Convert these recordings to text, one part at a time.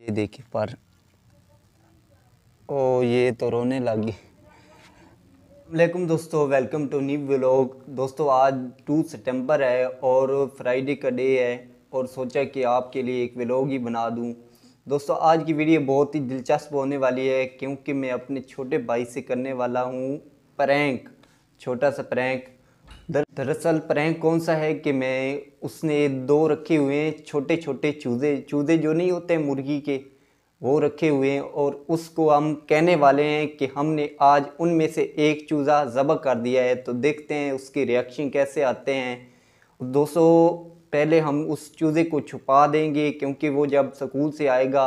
ये देखिए पर ओ ये तो रोने लगी वालेकुम दोस्तों वेलकम टू न्यू व्लॉग दोस्तों आज टू सितंबर है और फ्राइडे का डे है और सोचा कि आपके लिए एक व्लॉग ही बना दूं दोस्तों आज की वीडियो बहुत ही दिलचस्प होने वाली है क्योंकि मैं अपने छोटे भाई से करने वाला हूँ प्रैंक छोटा सा प्रैंक दरअसल प्रैंक कौन सा है कि मैं उसने दो रखे हुए हैं छोटे छोटे चूजे चूजे जो नहीं होते मुर्गी के वो रखे हुए हैं और उसको हम कहने वाले हैं कि हमने आज उनमें से एक चूज़ा ज़बह कर दिया है तो देखते हैं उसकी रिएक्शन कैसे आते हैं दोस्तों पहले हम उस चूज़े को छुपा देंगे क्योंकि वो जब स्कूल से आएगा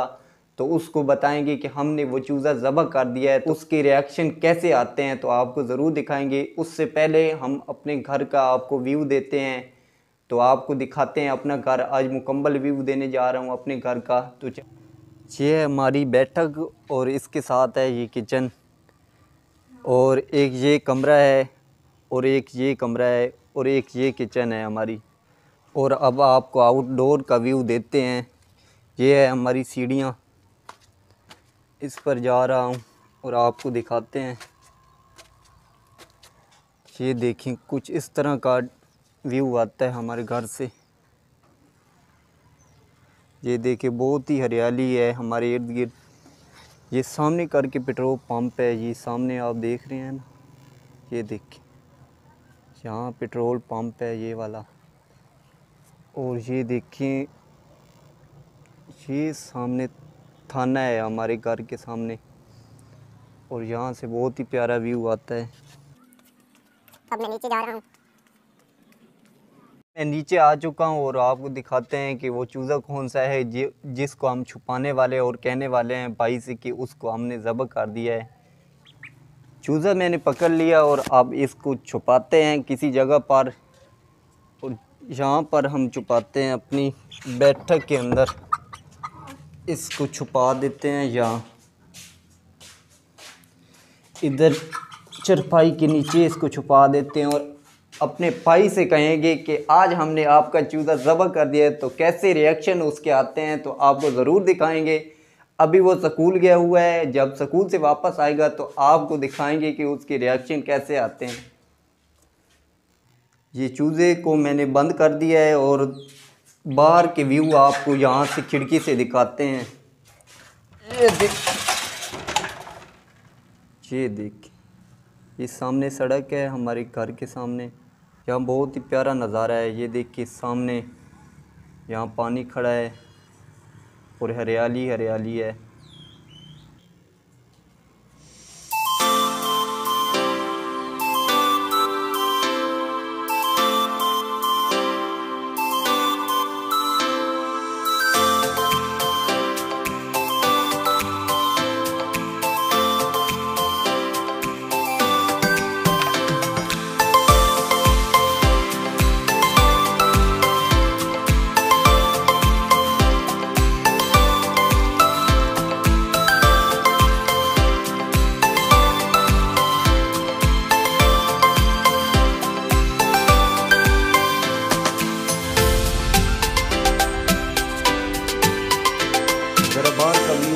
तो उसको बताएंगे कि हमने वो चूज़ा ज़बह कर दिया है तो उसके रिएक्शन कैसे आते हैं तो आपको ज़रूर दिखाएंगे उससे पहले हम अपने घर का आपको व्यू देते हैं तो आपको दिखाते हैं अपना घर आज मुकम्मल व्यू देने जा रहा हूँ अपने घर का तो ये हमारी बैठक और इसके साथ है ये किचन और एक ये कमरा है और एक ये कमरा है और एक ये किचन है हमारी और अब आपको आउटडोर का व्यू देते हैं ये है हमारी सीढ़ियाँ इस पर जा रहा हूँ और आपको दिखाते हैं ये देखें कुछ इस तरह का व्यू आता है हमारे घर से ये देखें बहुत ही हरियाली है हमारे इर्द गिर्द ये सामने करके पेट्रोल पंप है ये सामने आप देख रहे हैं ना ये देखें यहाँ पेट्रोल पंप है ये वाला और ये देखें ये सामने थाना है हमारे घर के सामने और यहाँ से बहुत ही प्यारा व्यू आता है अब मैं नीचे जा रहा हूं। मैं नीचे आ चुका हूँ और आपको दिखाते हैं कि वो चूज़ा कौन सा है जि जिसको हम छुपाने वाले और कहने वाले हैं भाई से कि उसको हमने ज़ब कर दिया है चूज़ा मैंने पकड़ लिया और अब इसको छुपाते हैं किसी जगह पर और यहाँ पर हम छुपाते हैं अपनी बैठक के अंदर इसको छुपा देते हैं या इधर चरपाई के नीचे इसको छुपा देते हैं और अपने भाई से कहेंगे कि आज हमने आपका चूज़ा ज़बर कर दिया है तो कैसे रिएक्शन उसके आते हैं तो आपको ज़रूर दिखाएंगे अभी वो स्कूल गया हुआ है जब स्कूल से वापस आएगा तो आपको दिखाएंगे कि उसके रिएक्शन कैसे आते हैं ये चूज़े को मैंने बंद कर दिया है और बाहर के व्यू आपको यहाँ से खिड़की से दिखाते हैं ये देख ये देख ये सामने सड़क है हमारे घर के सामने यहाँ बहुत ही प्यारा नज़ारा है ये देख के सामने यहाँ पानी खड़ा है और हरियाली हरियाली है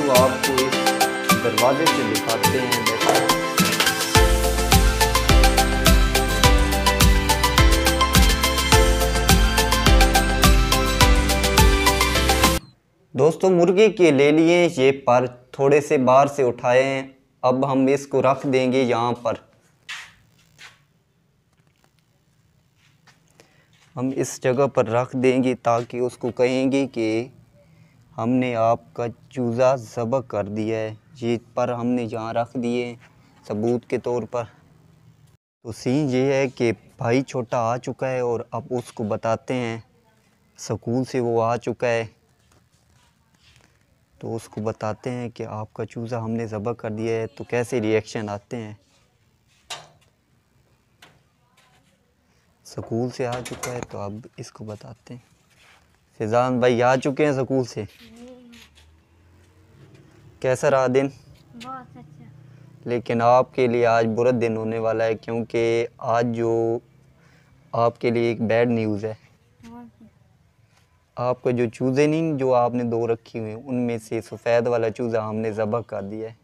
गुरु आपको इस दरवाजे से दिखाते हैं दोस्तों मुर्गी के ले लिए ये पर थोड़े से बाहर से उठाए हैं अब हम इसको रख देंगे यहाँ पर हम इस जगह पर रख देंगे ताकि उसको कहेंगे कि हमने आपका चूज़ा जब कर दिया है ये पर हमने जहाँ रख दिए सबूत के तौर पर तो सीन ये है कि भाई छोटा आ चुका है और अब उसको बताते हैं स्कूल से वो आ चुका है तो उसको बताते हैं कि आपका चूज़ा हमने जब कर दिया है तो कैसे रिएक्शन आते हैं स्कूल से आ चुका है तो अब इसको बताते हैं फिजान भाई आ चुके हैं स्कूल से कैसा रहा दिन बहुत अच्छा लेकिन आपके लिए आज बुरा दिन होने वाला है क्योंकि आज जो आपके लिए एक बैड न्यूज़ है आपको जो चूज़े नहीं जो आपने दो रखी हुई उनमें से सफ़ेद वाला चूज़ा हमने ज़बह कर दिया है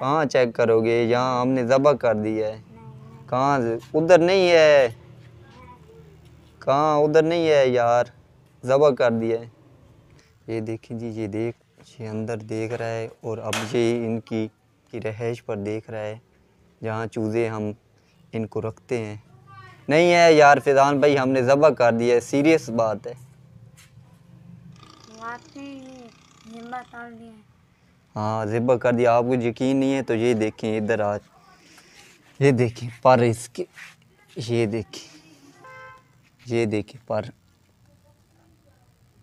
कहाँ चेक करोगे यहाँ हमने ज़बह कर दिया है कहाँ उधर नहीं है कहाँ उधर नहीं है यार ज़बा कर दिया है ये देखें जी ये देख ये अंदर देख रहा है और अब ये इनकी की रहैश पर देख रहा है जहाँ चूज़े हम इनको रखते हैं नहीं है यार फिजान भाई हमने ज़बा कर दिया है सीरियस बात है हाँ ज़िबा कर दिया आपको यकीन नहीं है तो ये देखें इधर आज ये देखें पर इसके ये देखें ये देखिए पर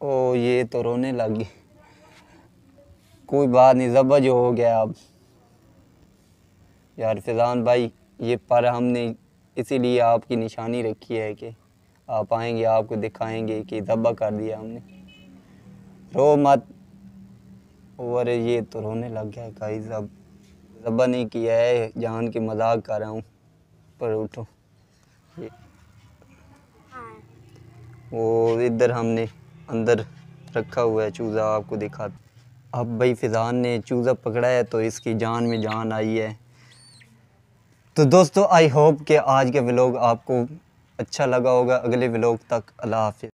ओ ये तो रोने लगी कोई बात नहीं जबा जो हो गया अब यार फिजान भाई ये पर हमने इसीलिए आपकी निशानी रखी है कि आप आएंगे आपको दिखाएंगे कि दबा कर दिया हमने रो मत और ये तो रोने लग गया गाइस अब दबा नहीं किया है जान के मजाक कर रहा हूँ पर उठो ये वो इधर हमने अंदर रखा हुआ है चूज़ा आपको दिखा अब भाई फिजान ने चूज़ा पकड़ा है तो इसकी जान में जान आई है तो दोस्तों आई होप कि आज का व्लॉग आपको अच्छा लगा होगा अगले व्लॉग तक अल्लाह हाफि